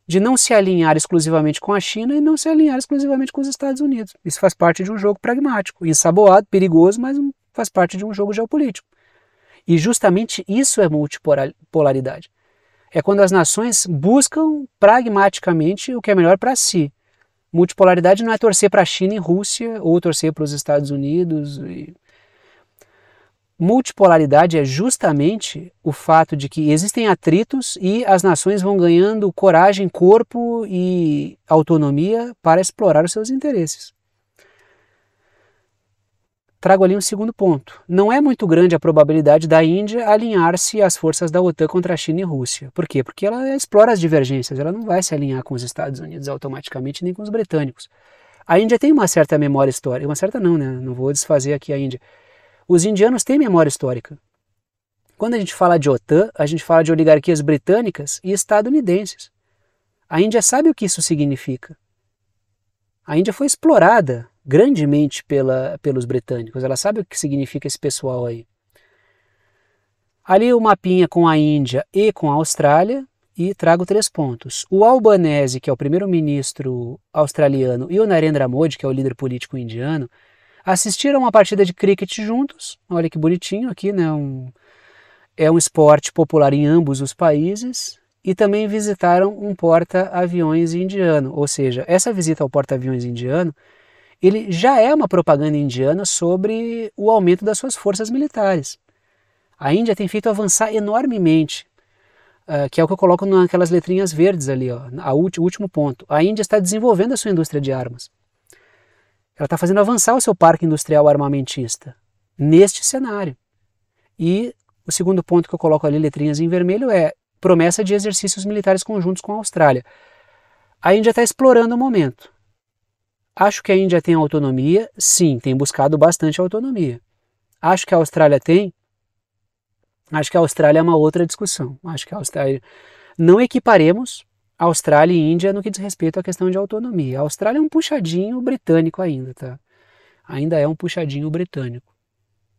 De não se alinhar exclusivamente com a China e não se alinhar exclusivamente com os Estados Unidos. Isso faz parte de um jogo pragmático, ensaboado, perigoso, mas faz parte de um jogo geopolítico. E justamente isso é multipolaridade. É quando as nações buscam pragmaticamente o que é melhor para si Multipolaridade não é torcer para a China e Rússia ou torcer para os Estados Unidos. E... Multipolaridade é justamente o fato de que existem atritos e as nações vão ganhando coragem, corpo e autonomia para explorar os seus interesses trago ali um segundo ponto. Não é muito grande a probabilidade da Índia alinhar-se às forças da OTAN contra a China e Rússia. Por quê? Porque ela explora as divergências, ela não vai se alinhar com os Estados Unidos automaticamente, nem com os britânicos. A Índia tem uma certa memória histórica, uma certa não, né? Não vou desfazer aqui a Índia. Os indianos têm memória histórica. Quando a gente fala de OTAN, a gente fala de oligarquias britânicas e estadunidenses. A Índia sabe o que isso significa. A Índia foi explorada grandemente pela, pelos britânicos. Ela sabe o que significa esse pessoal aí. Ali o mapinha com a Índia e com a Austrália, e trago três pontos. O Albanese, que é o primeiro-ministro australiano, e o Narendra Modi, que é o líder político indiano, assistiram uma partida de cricket juntos. Olha que bonitinho aqui, né? Um, é um esporte popular em ambos os países. E também visitaram um porta-aviões indiano, ou seja, essa visita ao porta-aviões indiano ele já é uma propaganda indiana sobre o aumento das suas forças militares. A Índia tem feito avançar enormemente, uh, que é o que eu coloco naquelas letrinhas verdes ali, ó, a último ponto. A Índia está desenvolvendo a sua indústria de armas. Ela está fazendo avançar o seu parque industrial armamentista neste cenário. E o segundo ponto que eu coloco ali, letrinhas em vermelho, é promessa de exercícios militares conjuntos com a Austrália. A Índia está explorando o momento. Acho que a Índia tem autonomia? Sim, tem buscado bastante autonomia. Acho que a Austrália tem? Acho que a Austrália é uma outra discussão. Acho que a Austrália. Não equiparemos Austrália e Índia no que diz respeito à questão de autonomia. A Austrália é um puxadinho britânico ainda, tá? Ainda é um puxadinho britânico.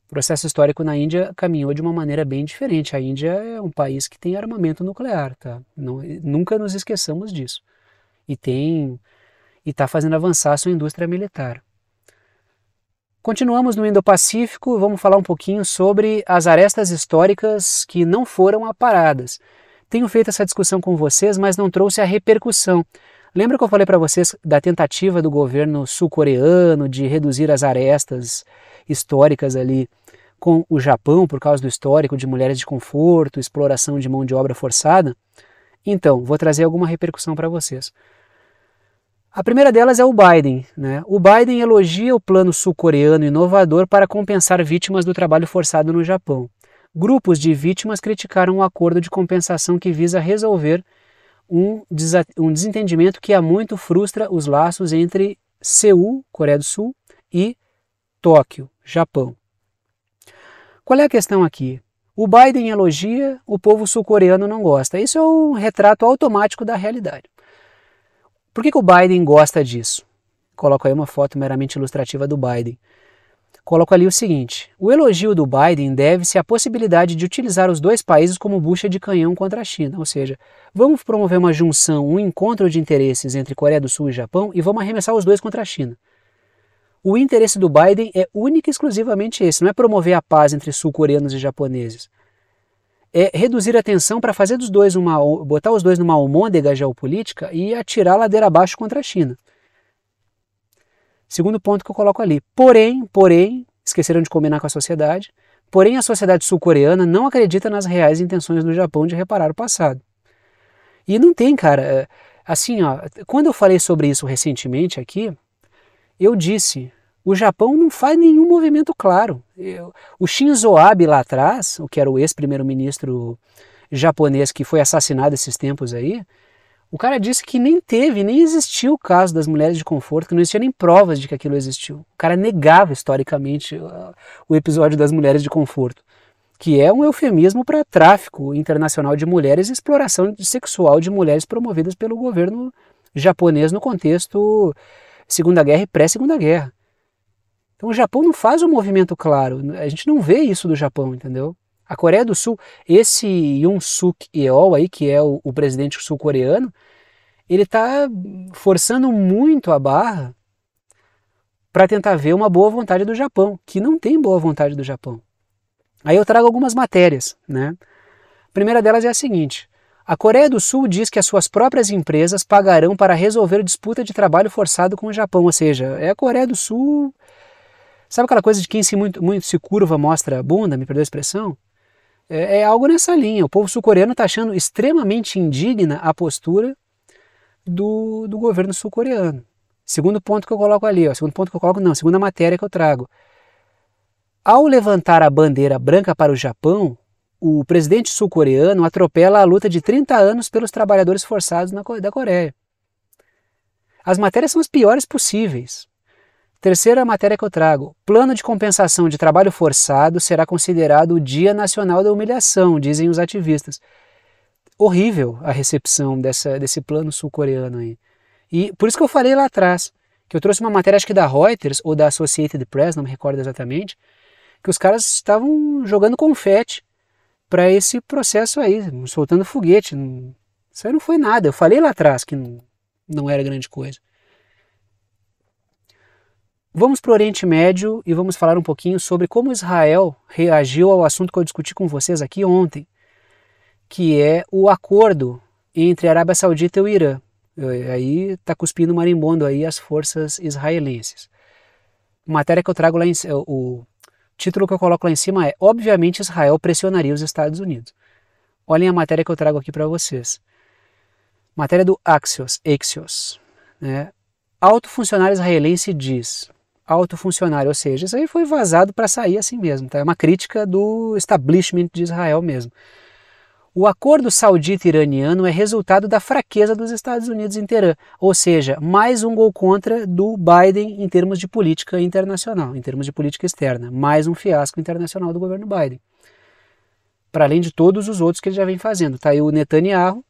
O processo histórico na Índia caminhou de uma maneira bem diferente. A Índia é um país que tem armamento nuclear, tá? Não, nunca nos esqueçamos disso. E tem e está fazendo avançar a sua indústria militar. Continuamos no Indo-Pacífico, vamos falar um pouquinho sobre as arestas históricas que não foram aparadas. Tenho feito essa discussão com vocês, mas não trouxe a repercussão. Lembra que eu falei para vocês da tentativa do governo sul-coreano de reduzir as arestas históricas ali com o Japão por causa do histórico de mulheres de conforto, exploração de mão de obra forçada? Então, vou trazer alguma repercussão para vocês. A primeira delas é o Biden. Né? O Biden elogia o plano sul-coreano inovador para compensar vítimas do trabalho forçado no Japão. Grupos de vítimas criticaram o um acordo de compensação que visa resolver um, um desentendimento que há muito frustra os laços entre Seul, Coreia do Sul, e Tóquio, Japão. Qual é a questão aqui? O Biden elogia, o povo sul-coreano não gosta. Isso é um retrato automático da realidade. Por que, que o Biden gosta disso? Coloco aí uma foto meramente ilustrativa do Biden. Coloco ali o seguinte: o elogio do Biden deve-se à possibilidade de utilizar os dois países como bucha de canhão contra a China, ou seja, vamos promover uma junção, um encontro de interesses entre Coreia do Sul e Japão e vamos arremessar os dois contra a China. O interesse do Biden é único e exclusivamente esse, não é promover a paz entre sul-coreanos e japoneses é reduzir a tensão para fazer dos dois uma, botar os dois numa almôndega geopolítica e atirar ladeira abaixo contra a China. Segundo ponto que eu coloco ali. Porém, porém, esqueceram de combinar com a sociedade, porém a sociedade sul-coreana não acredita nas reais intenções do Japão de reparar o passado. E não tem, cara. É, assim, ó, quando eu falei sobre isso recentemente aqui, eu disse o Japão não faz nenhum movimento claro. O Shinzo Abe lá atrás, o que era o ex-primeiro-ministro japonês que foi assassinado esses tempos aí, o cara disse que nem teve, nem existiu o caso das mulheres de conforto, que não existia nem provas de que aquilo existiu. O cara negava historicamente uh, o episódio das mulheres de conforto, que é um eufemismo para tráfico internacional de mulheres e exploração sexual de mulheres promovidas pelo governo japonês no contexto Segunda Guerra e pré-Segunda Guerra. Então o Japão não faz um movimento claro, a gente não vê isso do Japão, entendeu? A Coreia do Sul, esse Yoon Suk Yeol aí, que é o, o presidente sul-coreano, ele está forçando muito a barra para tentar ver uma boa vontade do Japão, que não tem boa vontade do Japão. Aí eu trago algumas matérias, né? A primeira delas é a seguinte: a Coreia do Sul diz que as suas próprias empresas pagarão para resolver disputa de trabalho forçado com o Japão, ou seja, é a Coreia do Sul Sabe aquela coisa de quem se muito, muito se curva mostra a bunda, me perdoa a expressão? É, é algo nessa linha. O povo sul-coreano está achando extremamente indigna a postura do, do governo sul-coreano. Segundo ponto que eu coloco ali, ó, segundo ponto que eu coloco, não, segunda matéria que eu trago. Ao levantar a bandeira branca para o Japão, o presidente sul-coreano atropela a luta de 30 anos pelos trabalhadores forçados na, da Coreia. As matérias são as piores possíveis. Terceira matéria que eu trago: plano de compensação de trabalho forçado será considerado o Dia Nacional da Humilhação, dizem os ativistas. Horrível a recepção dessa, desse plano sul-coreano aí. E por isso que eu falei lá atrás, que eu trouxe uma matéria, acho que da Reuters ou da Associated Press, não me recordo exatamente, que os caras estavam jogando confete para esse processo aí, soltando foguete. Isso aí não foi nada. Eu falei lá atrás que não, não era grande coisa. Vamos para o Oriente Médio e vamos falar um pouquinho sobre como Israel reagiu ao assunto que eu discuti com vocês aqui ontem, que é o acordo entre a Arábia Saudita e o Irã. É, aí está cuspindo marimbondo aí as forças israelenses. Matéria que eu trago lá em é, o título que eu coloco lá em cima é Obviamente Israel pressionaria os Estados Unidos. Olhem a matéria que eu trago aqui para vocês. Matéria do Axios, Axios. Né? Alto funcionário israelense diz: alto funcionário, ou seja, isso aí foi vazado para sair assim mesmo, tá? é uma crítica do establishment de Israel mesmo. O acordo saudita-iraniano é resultado da fraqueza dos Estados Unidos em Teherã, ou seja, mais um gol contra do Biden em termos de política internacional, em termos de política externa, mais um fiasco internacional do governo Biden. Para além de todos os outros que ele já vem fazendo, tá aí o Netanyahu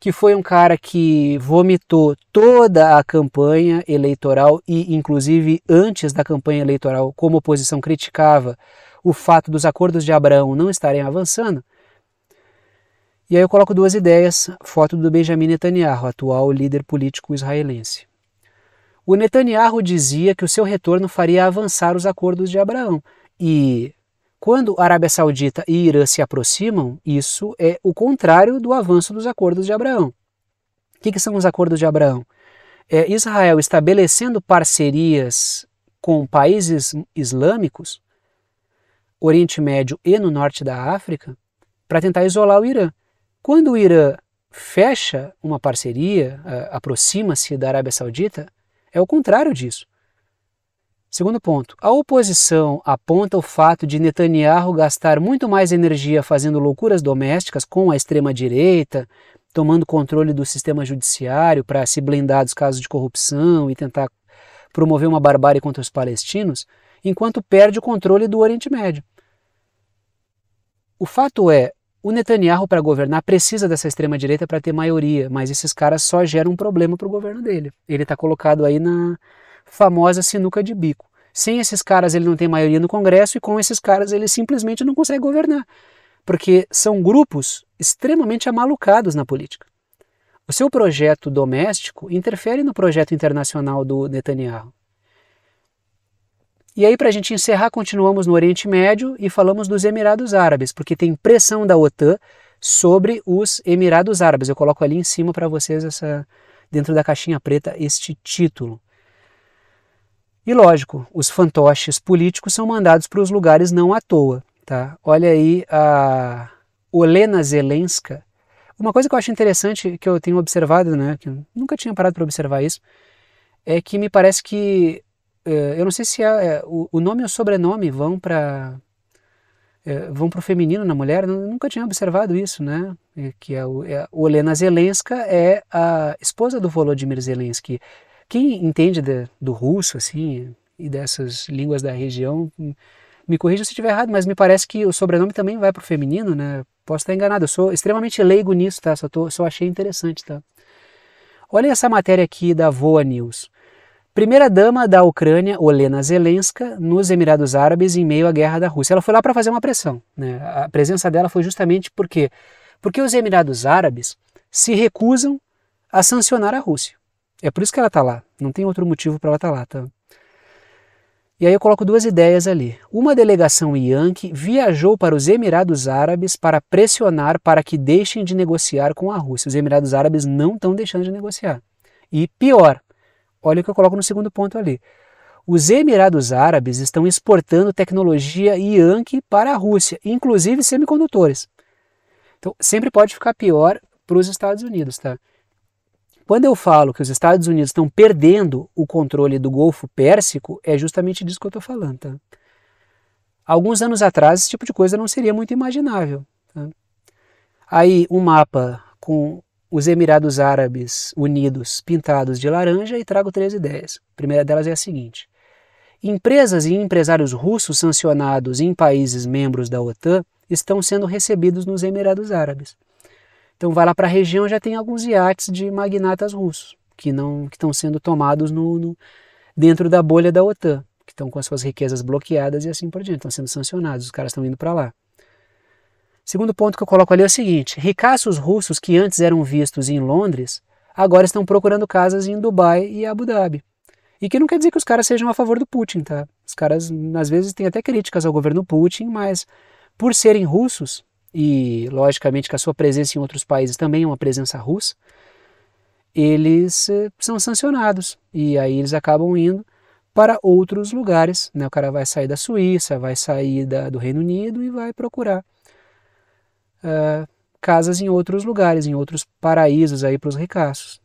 que foi um cara que vomitou toda a campanha eleitoral e, inclusive, antes da campanha eleitoral, como oposição criticava o fato dos acordos de Abraão não estarem avançando. E aí eu coloco duas ideias, foto do Benjamin Netanyahu, atual líder político israelense. O Netanyahu dizia que o seu retorno faria avançar os acordos de Abraão. E quando a Arábia Saudita e Irã se aproximam, isso é o contrário do avanço dos acordos de Abraão. O que, que são os acordos de Abraão? É Israel estabelecendo parcerias com países islâmicos, Oriente Médio e no norte da África, para tentar isolar o Irã. Quando o Irã fecha uma parceria, é, aproxima-se da Arábia Saudita, é o contrário disso. Segundo ponto, a oposição aponta o fato de Netanyahu gastar muito mais energia fazendo loucuras domésticas com a extrema-direita, tomando controle do sistema judiciário para se blindar dos casos de corrupção e tentar promover uma barbárie contra os palestinos, enquanto perde o controle do Oriente Médio. O fato é, o Netanyahu, para governar, precisa dessa extrema-direita para ter maioria, mas esses caras só geram um problema para o governo dele. Ele está colocado aí na, famosa sinuca de bico. Sem esses caras ele não tem maioria no Congresso e com esses caras ele simplesmente não consegue governar, porque são grupos extremamente amalucados na política. O seu projeto doméstico interfere no projeto internacional do Netanyahu. E aí, para a gente encerrar, continuamos no Oriente Médio e falamos dos Emirados Árabes, porque tem pressão da OTAN sobre os Emirados Árabes. Eu coloco ali em cima para vocês, essa, dentro da caixinha preta, este título. E lógico, os fantoches políticos são mandados para os lugares não à toa. Tá? Olha aí a Olena Zelenska. Uma coisa que eu acho interessante, que eu tenho observado, né, que nunca tinha parado para observar isso, é que me parece que. Eh, eu não sei se é, é o nome e o sobrenome vão para eh, vão para o feminino na mulher, nunca tinha observado isso, né? É, que a é Olena Zelenska é a esposa do Volodymyr Zelensky, quem entende de, do russo, assim, e dessas línguas da região, me corrija se estiver errado, mas me parece que o sobrenome também vai para o feminino, né? Posso estar enganado, eu sou extremamente leigo nisso, tá? Só, tô, só achei interessante, tá? Olhem essa matéria aqui da Voa News. Primeira-dama da Ucrânia, Olena Zelenska, nos Emirados Árabes em meio à guerra da Rússia. Ela foi lá para fazer uma pressão. Né? A presença dela foi justamente porque porque os Emirados Árabes se recusam a sancionar a Rússia. É por isso que ela está lá. Não tem outro motivo para ela estar tá lá. Tá? E aí eu coloco duas ideias ali. Uma delegação Yankee viajou para os Emirados Árabes para pressionar para que deixem de negociar com a Rússia. Os Emirados Árabes não estão deixando de negociar. E pior, olha o que eu coloco no segundo ponto ali. Os Emirados Árabes estão exportando tecnologia Yankee para a Rússia, inclusive semicondutores. Então, sempre pode ficar pior para os Estados Unidos, tá? Quando eu falo que os Estados Unidos estão perdendo o controle do Golfo Pérsico, é justamente disso que eu estou falando. Tá? Alguns anos atrás, esse tipo de coisa não seria muito imaginável. Tá? Aí, um mapa com os Emirados Árabes Unidos pintados de laranja e trago três ideias. A primeira delas é a seguinte: empresas e empresários russos sancionados em países membros da OTAN estão sendo recebidos nos Emirados Árabes. Então vai lá para a região já tem alguns iates de magnatas russos que não que estão sendo tomados no, no, dentro da bolha da OTAN, que estão com as suas riquezas bloqueadas e assim por diante, estão sendo sancionados, os caras estão indo para lá. Segundo ponto que eu coloco ali é o seguinte: ricaços russos que antes eram vistos em Londres, agora estão procurando casas em Dubai e Abu Dhabi. E que não quer dizer que os caras sejam a favor do Putin, tá? Os caras às vezes têm até críticas ao governo Putin, mas por serem russos, e logicamente que a sua presença em outros países também é uma presença russa, eles eh, são sancionados e aí eles acabam indo para outros lugares. Né? O cara vai sair da Suíça, vai sair da, do Reino Unido e vai procurar uh, casas em outros lugares, em outros paraísos aí para os ricaços.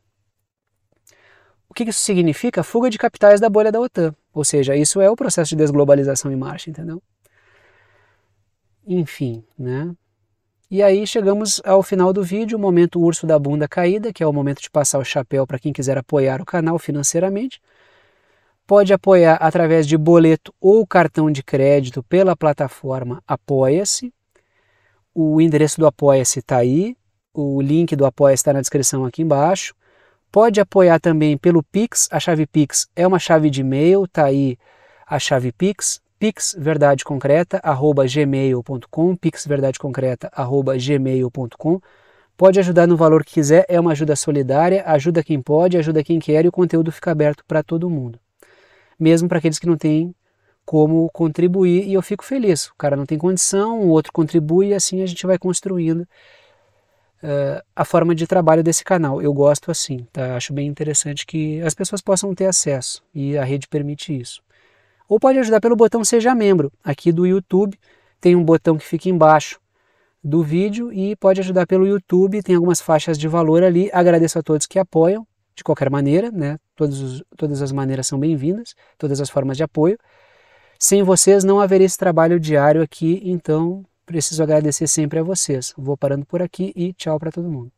O que isso significa? Fuga de capitais da bolha da OTAN. Ou seja, isso é o processo de desglobalização em marcha, entendeu? Enfim, né? E aí chegamos ao final do vídeo, o momento urso da bunda caída, que é o momento de passar o chapéu para quem quiser apoiar o canal financeiramente. Pode apoiar através de boleto ou cartão de crédito pela plataforma Apoia-se. O endereço do Apoia-se está aí, o link do Apoia-se está na descrição aqui embaixo. Pode apoiar também pelo Pix, a chave Pix é uma chave de e-mail, está aí a chave Pix pixverdadeconcreta@gmail.com, pixverdadeconcreta@gmail.com. Pode ajudar no valor que quiser, é uma ajuda solidária, ajuda quem pode, ajuda quem quer e o conteúdo fica aberto para todo mundo. Mesmo para aqueles que não têm como contribuir e eu fico feliz. O cara não tem condição, o outro contribui e assim a gente vai construindo uh, a forma de trabalho desse canal. Eu gosto assim, tá? Acho bem interessante que as pessoas possam ter acesso e a rede permite isso ou pode ajudar pelo botão Seja Membro. Aqui do YouTube tem um botão que fica embaixo do vídeo e pode ajudar pelo YouTube, tem algumas faixas de valor ali. Agradeço a todos que apoiam, de qualquer maneira, né? Todos, todas as maneiras são bem-vindas, todas as formas de apoio. Sem vocês não haveria esse trabalho diário aqui, então preciso agradecer sempre a vocês. Vou parando por aqui e tchau para todo mundo.